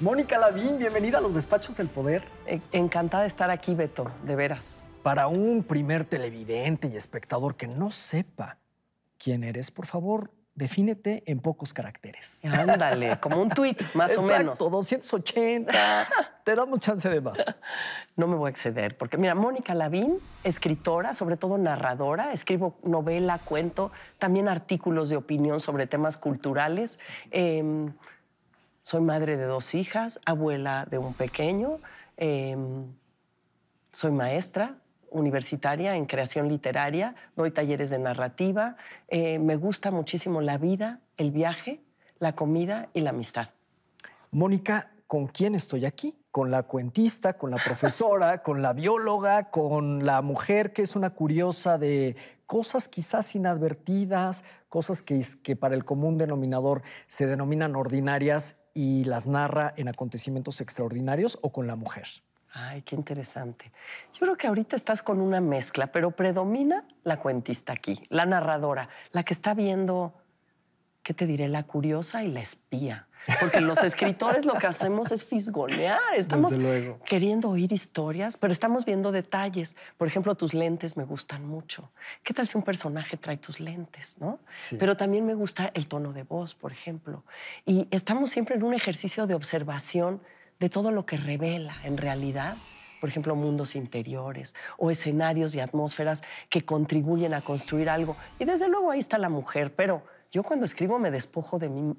Mónica Lavín, bienvenida a los despachos del poder. E, encantada de estar aquí, Beto, de veras. Para un primer televidente y espectador que no sepa quién eres, por favor, defínete en pocos caracteres. Ándale, como un tuit, más o menos. Exacto, 280. Te damos chance de más. No me voy a exceder, porque mira, Mónica Lavín, escritora, sobre todo narradora, escribo novela, cuento, también artículos de opinión sobre temas culturales. Em, soy madre de dos hijas, abuela de un pequeño, em, soy maestra universitaria en creación literaria, doy talleres de narrativa, eh, me gusta muchísimo la vida, el viaje, la comida y la amistad. Mónica, ¿con quién estoy aquí? Con la cuentista, con la profesora, con la bióloga, con la mujer que es una curiosa de cosas quizás inadvertidas, cosas que, para el común denominador se denominan ordinarias y las narra en acontecimientos extraordinarios o con la mujer. Ay, qué interesante. Yo creo que ahorita estás con una mezcla, pero predomina la cuentista aquí, la narradora, la que está viendo, ¿qué te diré? La curiosa y la espía. Porque los escritores lo que hacemos es fisgonear. Estamos queriendo oír historias, pero estamos viendo detalles. Por ejemplo, tus lentes me gustan mucho. ¿Qué tal si un personaje trae tus lentes, no? Pero también me gusta el tono de voz, por ejemplo. Y estamos siempre en un ejercicio de observación de todo lo que revela en realidad por ejemplo, mundos interiores o escenarios y atmósferas que contribuyen a construir algo. Y desde luego ahí está la mujer, pero yo cuando escribo me despojo de mí,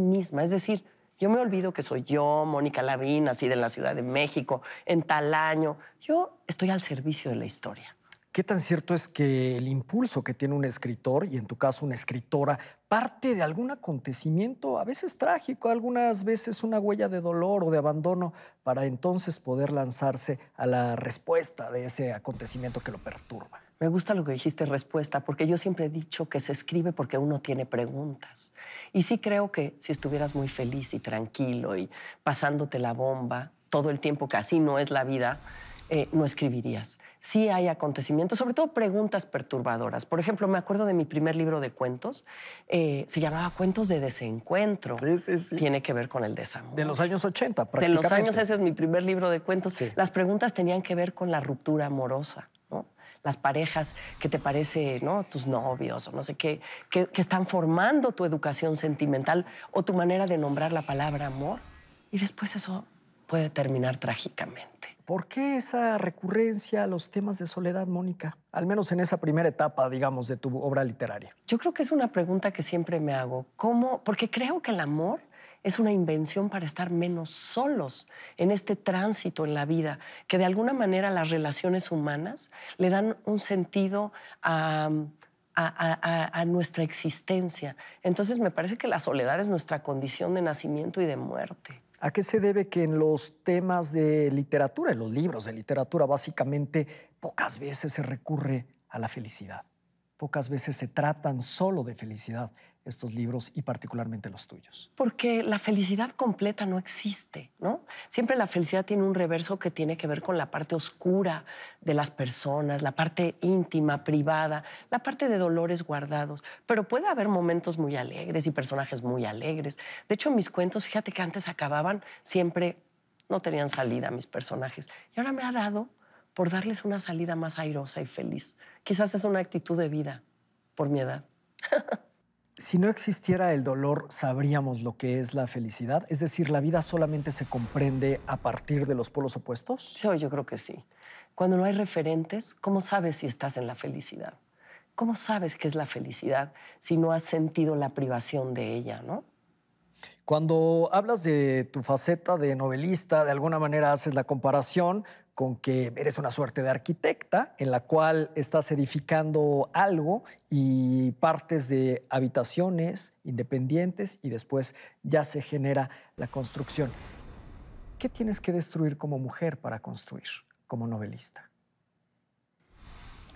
misma, es decir, yo me olvido que soy yo, Mónica Lavín, así de la Ciudad de México, en tal año. Yo estoy al servicio de la historia. ¿Qué tan cierto es que el impulso que tiene un escritor, y en tu caso una escritora, parte de algún acontecimiento, a veces trágico, algunas veces una huella de dolor o de abandono, para entonces poder lanzarse a la respuesta de ese acontecimiento que lo perturba? Me gusta lo que dijiste, respuesta, porque yo siempre he dicho que se escribe porque uno tiene preguntas. Y sí creo que si estuvieras muy feliz y tranquilo y pasándote la bomba todo el tiempo, que así no es la vida, eh, no escribirías. Sí hay acontecimientos, sobre todo preguntas perturbadoras. Por ejemplo, me acuerdo de mi primer libro de cuentos, eh, se llamaba Cuentos de Desencuentro. Sí, sí, sí. Tiene que ver con el desamor. De los años 80, prácticamente. De los años, ese es mi primer libro de cuentos. Las preguntas tenían que ver con la ruptura amorosa. ¿no? las parejas que te parece, ¿no? Tus novios o no sé qué, que, están formando tu educación sentimental o tu manera de nombrar la palabra amor. Y después eso puede terminar trágicamente. ¿Por qué esa recurrencia a los temas de soledad, Mónica? Al menos en esa primera etapa, digamos, de tu obra literaria. Yo creo que es una pregunta que siempre me hago. ¿Cómo? Porque creo que el amor es una invención para estar menos solos en este tránsito en la vida, que de alguna manera las relaciones humanas le dan un sentido a, a, nuestra existencia. Entonces me parece que la soledad es nuestra condición de nacimiento y de muerte. ¿A qué se debe que en los temas de literatura, en los libros de literatura, básicamente pocas veces se recurre a la felicidad? Pocas veces se tratan solo de felicidad, estos libros y particularmente los tuyos? Porque la felicidad completa no existe, ¿no? Siempre la felicidad tiene un reverso que tiene que ver con la parte oscura de las personas, la parte íntima, privada, la parte de dolores guardados. Pero puede haber momentos muy alegres y personajes muy alegres. De hecho, mis cuentos, fíjate que antes acababan siempre, no tenían salida mis personajes. Y ahora me ha dado por darles una salida más airosa y feliz. Quizás es una actitud de vida por mi edad. si no existiera el dolor, ¿sabríamos lo que es la felicidad? Es decir, ¿la vida solamente se comprende a partir de los polos opuestos? Yo, yo creo que sí. Cuando no hay referentes, ¿cómo sabes si estás en la felicidad? ¿Cómo sabes qué es la felicidad si no has sentido la privación de ella, no? Cuando hablas de tu faceta de novelista, de alguna manera haces la comparación con que eres una suerte de arquitecta en la cual estás edificando algo y partes de habitaciones independientes y después ya se genera la construcción. ¿Qué tienes que destruir como mujer para construir, como novelista?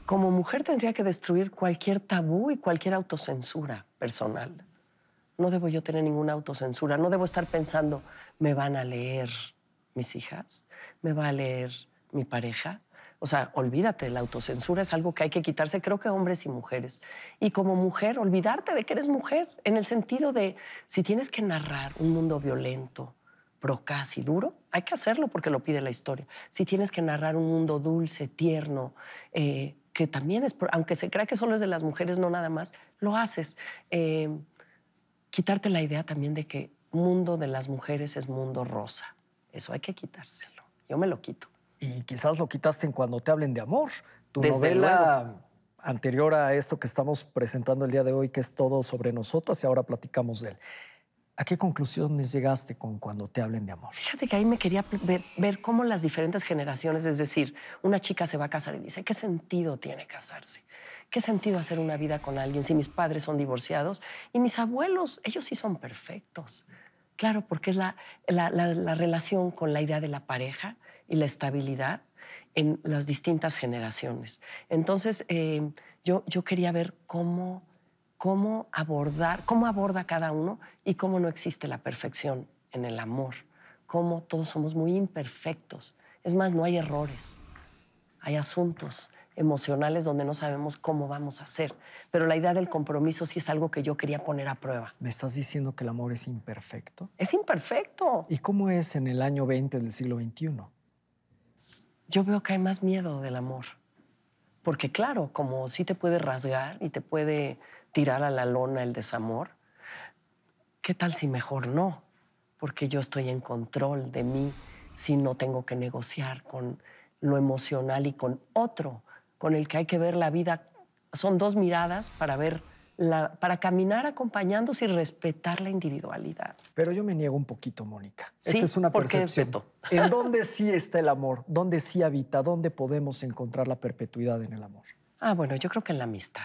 Como mujer tendría que destruir cualquier tabú y cualquier autocensura personal. No debo yo tener ninguna autocensura, no debo estar pensando, me van a leer, mis hijas, me va a leer mi pareja. O sea, olvídate, la autocensura es algo que hay que quitarse, creo que hombres y mujeres. Y como mujer, olvidarte de que eres mujer, en el sentido de si tienes que narrar un mundo violento, procaz y duro, hay que hacerlo porque lo pide la historia. Si tienes que narrar un mundo dulce, tierno, eh, que también es, aunque se crea que solo es de las mujeres, no nada más, lo haces. Eh, quitarte la idea también de que mundo de las mujeres es mundo rosa. Eso hay que quitárselo. Yo me lo quito. Y quizás lo quitaste en cuando te hablen de amor. Tu Desde novela anterior a esto que estamos presentando el día de hoy, que es todo sobre nosotros y ahora platicamos de él. ¿A qué conclusiones llegaste con cuando te hablen de amor? Fíjate que ahí me quería ver, cómo las diferentes generaciones, es decir, una chica se va a casar y dice, ¿qué sentido tiene casarse? ¿Qué sentido hacer una vida con alguien si mis padres son divorciados y mis abuelos, ellos sí son perfectos? Claro, porque es la, relación con la idea de la pareja y la estabilidad en las distintas generaciones. Entonces, eh, yo, quería ver cómo, cómo abordar, cómo aborda cada uno y cómo no existe la perfección en el amor, cómo todos somos muy imperfectos. Es más, no hay errores, hay asuntos emocionales donde no sabemos cómo vamos a hacer. Pero la idea del compromiso sí es algo que yo quería poner a prueba. ¿Me estás diciendo que el amor es imperfecto? Es imperfecto. ¿Y cómo es en el año 20 del siglo XXI? Yo veo que hay más miedo del amor. Porque claro, como sí te puede rasgar y te puede tirar a la lona el desamor, ¿qué tal si mejor no? Porque yo estoy en control de mí si no tengo que negociar con lo emocional y con otro con el que hay que ver la vida. Son dos miradas para ver, la, para caminar acompañándose y respetar la individualidad. Pero yo me niego un poquito, Mónica. Sí, es una percepción. ¿En dónde sí está el amor? ¿Dónde sí habita? ¿Dónde podemos encontrar la perpetuidad en el amor? Ah, bueno, yo creo que en la amistad.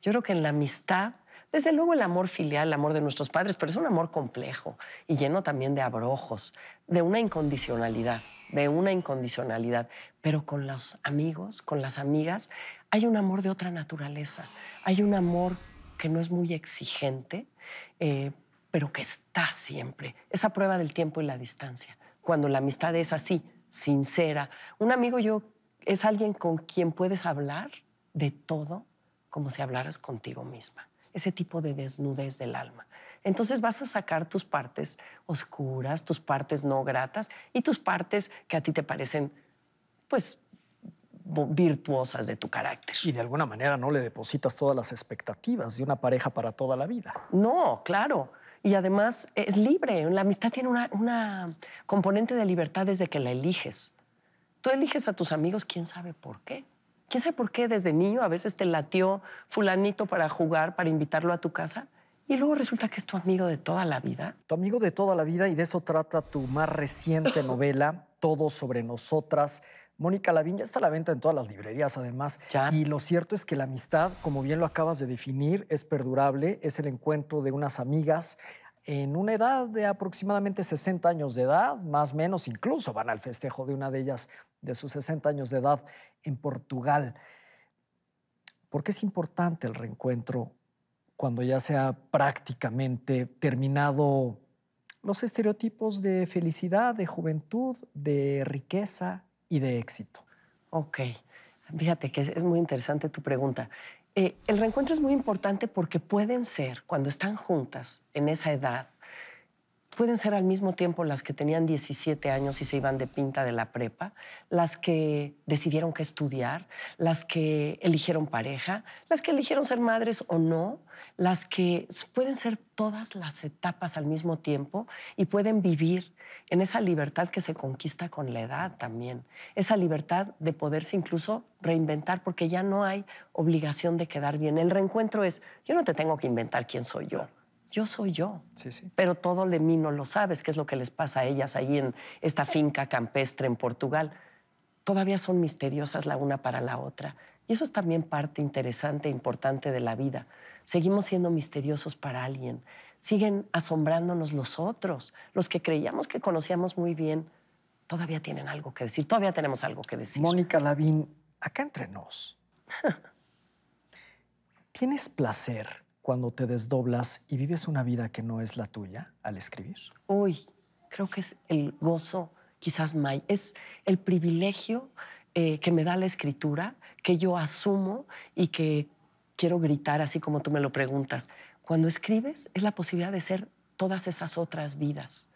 Yo creo que en la amistad desde luego el amor filial, el amor de nuestros padres, pero es un amor complejo y lleno también de abrojos, de una incondicionalidad de una incondicionalidad, pero con los amigos, con las amigas, hay un amor de otra naturaleza, hay un amor que no es muy exigente, eh, pero que está siempre. Esa prueba del tiempo y la distancia, cuando la amistad es así, sincera. Un amigo yo es alguien con quien puedes hablar de todo como si hablaras contigo misma. Ese tipo de desnudez del alma. Entonces vas a sacar tus partes oscuras, tus partes no gratas y tus partes que a ti te parecen, pues, virtuosas de tu carácter. Y de alguna manera no le depositas todas las expectativas de una pareja para toda la vida. No, claro. Y además es libre. La amistad tiene una, componente de libertad desde que la eliges. Tú eliges a tus amigos, quién sabe por qué. ¿Quién sabe por qué desde niño a veces te latió fulanito para jugar, para invitarlo a tu casa? Y luego resulta que es tu amigo de toda la vida. Tu amigo de toda la vida y de eso trata tu más reciente novela, Todo sobre nosotras. Mónica Lavín ya está a la venta en todas las librerías, además. Y lo cierto es que la amistad, como bien lo acabas de definir, es perdurable, es el encuentro de unas amigas en una edad de aproximadamente 60 años de edad, más o menos incluso van al festejo de una de ellas de sus 60 años de edad en Portugal. ¿Por qué es importante el reencuentro cuando ya sea prácticamente terminado los estereotipos de felicidad, de juventud, de riqueza y de éxito. Ok, fíjate que es, muy interesante tu pregunta. Eh, el reencuentro es muy importante porque pueden ser, cuando están juntas en esa edad, pueden ser al mismo tiempo las que tenían 17 años y se iban de pinta de la prepa, las que decidieron que estudiar, las que eligieron pareja, las que eligieron ser madres o no, las que pueden ser todas las etapas al mismo tiempo y pueden vivir en esa libertad que se conquista con la edad también, esa libertad de poderse incluso reinventar porque ya no hay obligación de quedar bien. El reencuentro es, yo no te tengo que inventar quién soy yo yo soy yo. Pero todo de mí no lo sabes, qué es lo que les pasa a ellas ahí en esta finca campestre en Portugal. Todavía son misteriosas la una para la otra. Y eso es también parte interesante e importante de la vida. Seguimos siendo misteriosos para alguien. Siguen asombrándonos los otros, los que creíamos que conocíamos muy bien. Todavía tienen algo que decir, todavía tenemos algo que decir. Mónica Lavín, acá entre nos. ¿Tienes placer cuando te desdoblas y vives una vida que no es la tuya al escribir? Uy, creo que es el gozo, quizás May, es el privilegio eh, que me da la escritura, que yo asumo y que quiero gritar así como tú me lo preguntas. Cuando escribes es la posibilidad de ser todas esas otras vidas,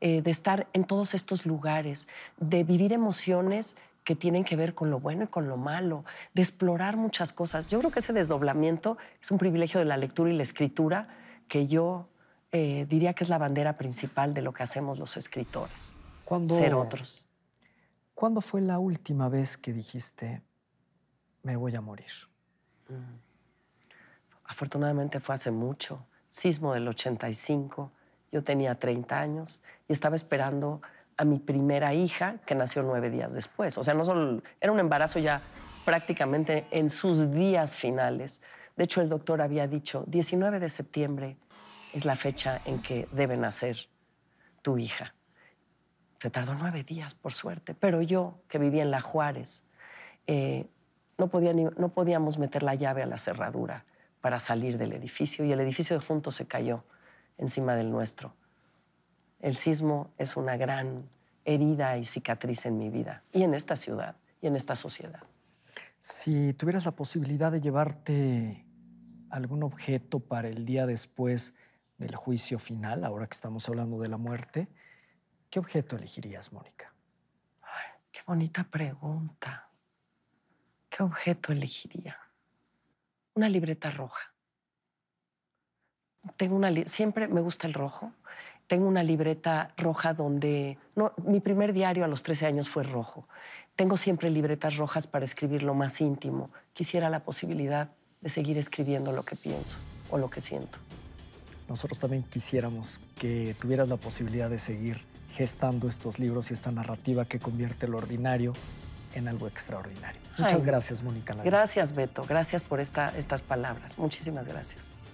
eh, de estar en todos estos lugares, de vivir emociones que tienen que ver con lo bueno y con lo malo, de explorar muchas cosas. Yo creo que ese desdoblamiento es un privilegio de la lectura y la escritura que yo eh, diría que es la bandera principal de lo que hacemos los escritores, ser otros. ¿Cuándo fue la última vez que dijiste, me voy a morir? Mm. Afortunadamente fue hace mucho, sismo del 85, yo tenía 30 años y estaba esperando a mi primera hija, que nació nueve días después. O sea, no solo era un embarazo ya prácticamente en sus días finales. De hecho, el doctor había dicho, 19 de septiembre es la fecha en que debe nacer tu hija. Se tardó nueve días, por suerte, pero yo, que vivía en La Juárez, eh, no, no podíamos meter la llave a la cerradura para salir del edificio y el edificio de juntos se cayó encima del nuestro. El sismo es una gran herida y cicatriz en mi vida y en esta ciudad y en esta sociedad. Si tuvieras la posibilidad de llevarte algún objeto para el día después del juicio final, ahora que estamos hablando de la muerte, ¿qué objeto elegirías, Mónica? Ay, qué bonita pregunta. ¿Qué objeto elegiría? Una libreta roja. Tengo una siempre me gusta el rojo tengo una libreta roja donde... mi primer diario a los 13 años fue rojo. Tengo siempre libretas rojas para escribir lo más íntimo. Quisiera la posibilidad de seguir escribiendo lo que pienso o lo que siento. Nosotros también quisiéramos que tuvieras la posibilidad de seguir gestando estos libros y esta narrativa que convierte lo ordinario en algo extraordinario. Muchas gracias, Mónica. Gracias, Beto. Gracias por estas palabras. Muchísimas gracias.